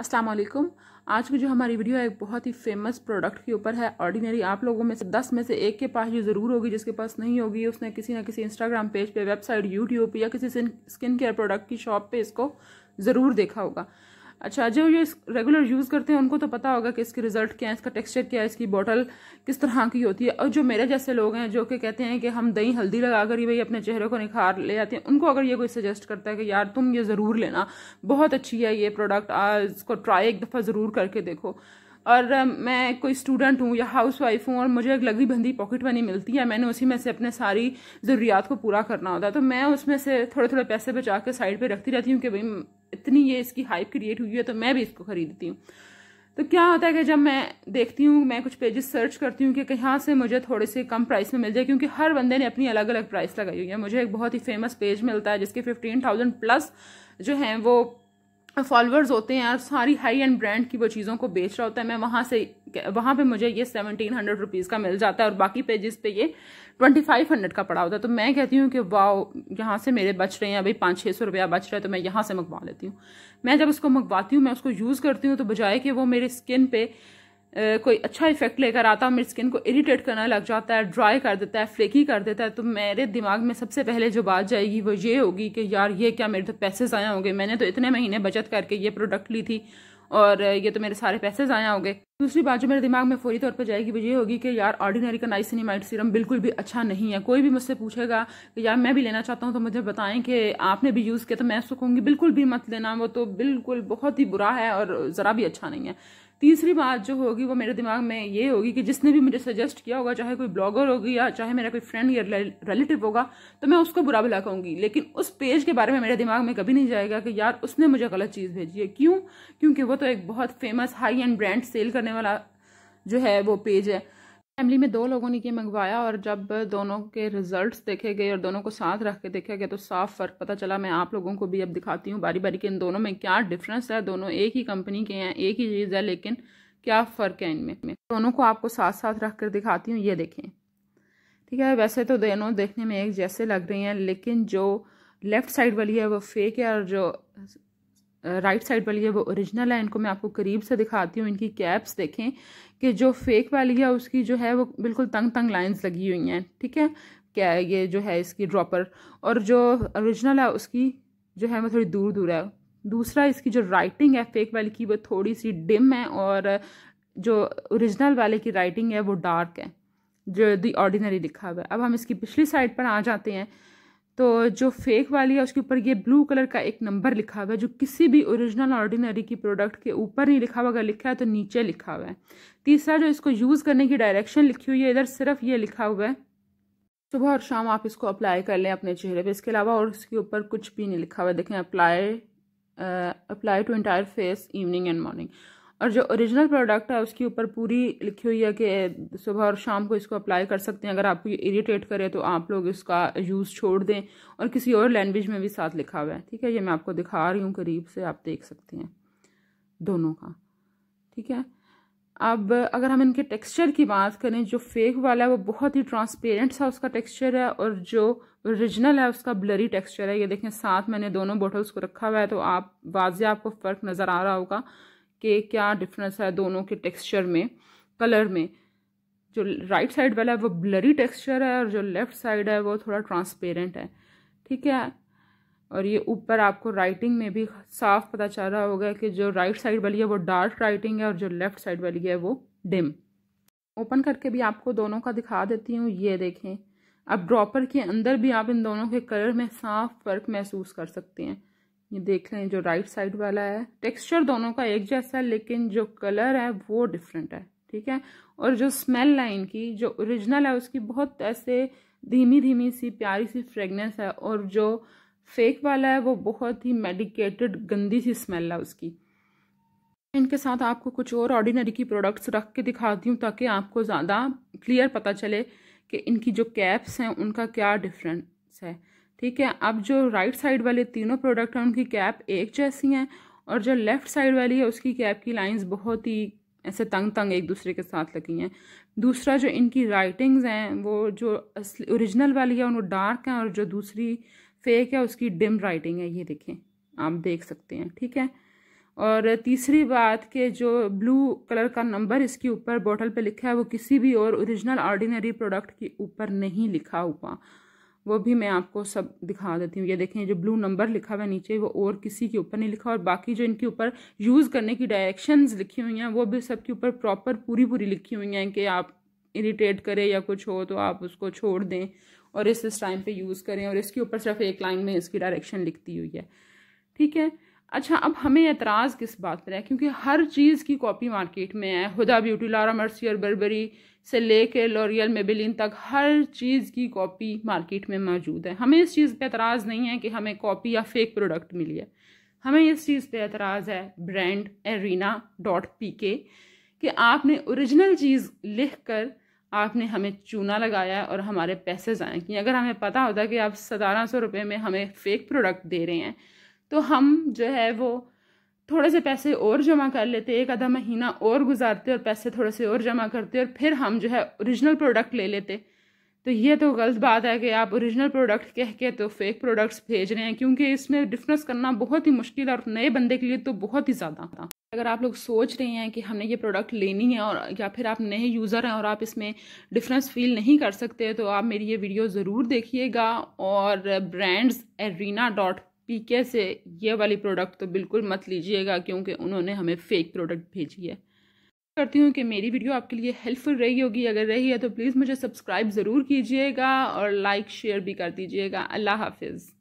अस्सलाम वालेकुम आज की जो हमारी वीडियो है एक बहुत ही फेमस प्रोडक्ट के ऊपर है ऑर्डिनरी आप लोगों में से दस में से एक के पास ये ज़रूर होगी जिसके पास नहीं होगी उसने किसी ना किसी इंस्टाग्राम पेज पे वेबसाइट यूट्यूब या किसी स्किन केयर प्रोडक्ट की शॉप पे इसको ज़रूर देखा होगा अच्छा जो ये रेगुलर यूज़ करते हैं उनको तो पता होगा कि इसके रिज़ल्ट क्या है इसका टेक्सचर क्या है इसकी बॉटल किस तरह की होती है और जो मेरे जैसे लोग हैं जो कि कहते हैं कि हम दही हल्दी लगा कर ही भाई अपने चेहरे को निखार ले आते हैं उनको अगर ये कोई सजेस्ट करता है कि यार तुम ये ज़रूर लेना बहुत अच्छी है ये प्रोडक्ट इसको ट्राई एक दफ़ा ज़रूर करके देखो और मैं कोई स्टूडेंट हूँ या हाउस वाइफ हूँ और मुझे एक लगी बंदी पॉकेट मनी मिलती है मैंने उसी में से अपने सारी ज़रूरियात को पूरा करना होता है तो मैं उसमें से थोड़े थोड़े पैसे बचा के साइड पे रखती रहती हूँ कि भाई इतनी ये इसकी हाइप क्रिएट हुई है तो मैं भी इसको खरीदती हूँ तो क्या होता है कि जब मैं देखती हूँ मैं कुछ पेजेस सर्च करती हूँ कि कहाँ से मुझे थोड़े से कम प्राइस में मिल जाए क्योंकि हर बंदे ने अपनी अलग अलग प्राइस लगाई हुई है मुझे एक बहुत ही फेमस पेज मिलता है जिसके फिफ्टीन थाउजेंड प्लस जो हैं वो फॉलोअर्स होते हैं सारी हाई एंड ब्रांड की वो चीज़ों को बेच रहा होता है मैं वहाँ से वहाँ पे मुझे ये सेवनटीन हंड्रेड रुपीज़ का मिल जाता है और बाकी पेजेस पे ये ट्वेंटी फाइव हंड्रेड का पड़ा होता है तो मैं कहती हूँ कि वाओ यहाँ से मेरे बच रहे हैं अभी पाँच छः सौ रुपया बच रहा है तो मैं यहाँ से मंगवा लेती हूँ मैं जब उसको मंगवाती हूँ मैं उसको यूज़ करती हूँ तो बजाय कि वो मेरे स्किन पे कोई अच्छा इफेक्ट लेकर आता है मेरी स्किन को इरिटेट करना लग जाता है ड्राई कर देता है फ्लेकी कर देता है तो मेरे दिमाग में सबसे पहले जो बात जाएगी वो ये होगी कि यार ये क्या मेरे तो पैसे ज़ाया होंगे मैंने तो इतने महीने बचत करके ये प्रोडक्ट ली थी और ये तो मेरे सारे पैसे ज़ाया होंगे दूसरी बात जो मेरे दिमाग में फौरी तौर पर जाएगी वो ये होगी कि यार ऑर्डिनरी का नाइसिनमाइड सीरम बिल्कुल भी अच्छा नहीं है कोई भी मुझसे पूछेगा कि यार मैं भी लेना चाहता हूँ तो मुझे बताएं कि आपने भी यूज़ किया तो मैं उसको कहूँगी बिल्कुल भी मत लेना वो तो बिल्कुल बहुत ही बुरा है और ज़रा भी अच्छा नहीं है तीसरी बात जो होगी वो मेरे दिमाग में ये होगी कि जिसने भी मुझे सजेस्ट किया होगा चाहे कोई ब्लॉगर होगी या चाहे मेरा कोई फ्रेंड या रिलेटिव होगा तो मैं उसको बुरा भला कहूँगी लेकिन उस पेज के बारे में मेरे दिमाग में कभी नहीं जाएगा कि यार उसने मुझे गलत चीज़ भेजी है क्यों क्योंकि वो तो एक बहुत famous high end brand sale करने वाला जो है वो पेज है फैमिली में दो लोगों ने ये मंगवाया और जब दोनों के रिजल्ट्स देखे गए और दोनों को साथ रख के देखा गया तो साफ फ़र्क पता चला मैं आप लोगों को भी अब दिखाती हूँ बारी बारी के इन दोनों में क्या डिफरेंस है दोनों एक ही कंपनी के हैं एक ही चीज़ है लेकिन क्या फ़र्क है इनमें दोनों को आपको साथ साथ रख कर दिखाती हूँ ये देखें ठीक है वैसे तो दोनों देखने में एक जैसे लग रही हैं लेकिन जो लेफ़्ट साइड वाली है वो फेक है और जो राइट साइड वाली है वो ओरिजिनल है इनको मैं आपको करीब से दिखाती हूँ इनकी कैप्स देखें कि जो फेक वाली है उसकी जो है वो बिल्कुल तंग तंग लाइंस लगी हुई हैं ठीक है क्या ये जो है इसकी ड्रॉपर और जो ओरिजिनल है उसकी जो है वो थोड़ी दूर दूर है दूसरा इसकी जो राइटिंग है फेक वाली की वो थोड़ी सी डिम है और जो ओरिजिनल वाले की राइटिंग है वो डार्क है जो दी ऑर्डिनरी लिखा हुआ है अब हम इसकी पिछली साइड पर आ जाते हैं तो जो फेक वाली है उसके ऊपर ये ब्लू कलर का एक नंबर लिखा हुआ है जो किसी भी ओरिजिनल ऑर्डिनरी की प्रोडक्ट के ऊपर नहीं लिखा हुआ अगर लिखा है तो नीचे लिखा हुआ है तीसरा जो इसको यूज़ करने की डायरेक्शन लिखी हुई है इधर सिर्फ ये लिखा हुआ है सुबह और शाम आप इसको अप्लाई कर लें अपने चेहरे पर इसके अलावा और उसके ऊपर कुछ भी नहीं लिखा हुआ है देखें apply apply to entire face evening and morning और जो ओरिजिनल प्रोडक्ट है उसके ऊपर पूरी लिखी हुई है कि सुबह और शाम को इसको अप्लाई कर सकते हैं अगर आपको ये इरीटेट करे तो आप लोग इसका यूज़ छोड़ दें और किसी और लैंग्वेज में भी साथ लिखा हुआ है ठीक है ये मैं आपको दिखा रही हूँ करीब से आप देख सकते हैं दोनों का ठीक है अब अगर हम इनके टेक्सचर की बात करें जो फेक वाला है वो बहुत ही ट्रांसपेरेंट सा उसका टेक्सचर है और जो ओरिजिनल है उसका ब्लरी टेक्सचर है ये देखें साथ मैंने दोनों बोटल्स को रखा हुआ है तो आप वाजह आपको फ़र्क नज़र आ रहा होगा कि क्या डिफरेंस है दोनों के टेक्सचर में कलर में जो राइट right साइड वाला है वो ब्लरी टेक्सचर है और जो लेफ़्ट साइड है वो थोड़ा ट्रांसपेरेंट है ठीक है और ये ऊपर आपको राइटिंग में भी साफ पता चल रहा होगा कि जो राइट right साइड वाली है वो डार्क राइटिंग है और जो लेफ़्ट साइड वाली है वो डिम ओपन करके भी आपको दोनों का दिखा देती हूँ ये देखें अब ड्रॉपर के अंदर भी आप इन दोनों के कलर में साफ फ़र्क महसूस कर सकते हैं ये देख रहे हैं जो राइट साइड वाला है टेक्सचर दोनों का एक जैसा है लेकिन जो कलर है वो डिफरेंट है ठीक है और जो स्मेल है इनकी जो ओरिजिनल है उसकी बहुत ऐसे धीमी धीमी सी प्यारी सी फ्रेगनेंस है और जो फेक वाला है वो बहुत ही मेडिकेटेड गंदी सी स्मेल है उसकी इनके साथ आपको कुछ और ऑर्डिनरी की प्रोडक्ट्स रख के दिखाती हूँ ताकि आपको ज़्यादा क्लियर पता चले कि इनकी जो कैप्स हैं उनका क्या डिफरेंस है ठीक है अब जो राइट साइड वाले तीनों प्रोडक्ट हैं उनकी कैप एक जैसी हैं और जो लेफ़्ट साइड वाली है उसकी कैप की लाइंस बहुत ही ऐसे तंग तंग एक दूसरे के साथ लगी हैं दूसरा जो इनकी राइटिंग्स हैं वो जो असली ओरिजिनल वाली है वो डार्क हैं और जो दूसरी फेक है उसकी डिम राइटिंग है ये देखें आप देख सकते हैं ठीक है और तीसरी बात कि जो ब्लू कलर का नंबर इसके ऊपर बोतल पे लिखा है वो किसी भी और ओरिजिनल ऑर्डिनरी प्रोडक्ट के ऊपर नहीं लिखा हुआ वो भी मैं आपको सब दिखा देती हूँ ये देखें जो ब्लू नंबर लिखा हुआ है नीचे वो और किसी के ऊपर नहीं लिखा और बाकी जो इनके ऊपर यूज़ करने की डायरेक्शंस लिखी हुई हैं वो भी सबके ऊपर प्रॉपर पूरी पूरी लिखी हुई हैं कि आप इरीटेट करें या कुछ हो तो आप उसको छोड़ दें और इस इस टाइम पे यूज़ करें और इसके ऊपर सिर्फ एक लाइन में इसकी डायरेक्शन लिखती हुई है ठीक है अच्छा अब हमें एतराज़ किस बात पर है क्योंकि हर चीज़ की कॉपी मार्केट में है हुदा ब्यूटी लारा मर्सियर बर्बरी से ले कर लॉरियल मेबेलिन तक हर चीज़ की कॉपी मार्केट में मौजूद है हमें इस चीज़ पर एतराज़ नहीं है कि हमें कॉपी या फेक प्रोडक्ट मिली है हमें इस चीज़ पे एतराज़ है ब्रांड एरिना डॉट पी के कि आपने ओरिजिनल चीज़ लिख कर आपने हमें चूना लगाया और हमारे पैसे ज़ाया किए अगर हमें पता होता कि आप सतारह सौ रुपये में हमें फ़ेक प्रोडक्ट दे रहे हैं तो हम जो है वो थोड़े से पैसे और जमा कर लेते एक आधा महीना और गुजारते और पैसे थोड़े से और जमा करते और फिर हम जो है ओरिजिनल प्रोडक्ट ले लेते तो ये तो गलत बात है कि आप ओरिजिनल प्रोडक्ट कह के तो फेक प्रोडक्ट्स भेज रहे हैं क्योंकि इसमें डिफरेंस करना बहुत ही मुश्किल और नए बंदे के लिए तो बहुत ही ज़्यादा था अगर आप लोग सोच रहे हैं कि हमने ये प्रोडक्ट लेनी है और या फिर आप नए यूज़र हैं और आप इसमें डिफरेंस फील नहीं कर सकते तो आप मेरी ये वीडियो ज़रूर देखिएगा और ब्रांड्स एरीना डॉट पीके से ये वाली प्रोडक्ट तो बिल्कुल मत लीजिएगा क्योंकि उन्होंने हमें फ़ेक प्रोडक्ट भेजी है करती हूँ कि मेरी वीडियो आपके लिए हेल्पफुल रही होगी अगर रही है तो प्लीज़ मुझे सब्सक्राइब ज़रूर कीजिएगा और लाइक शेयर भी कर दीजिएगा अल्लाह हाफिज़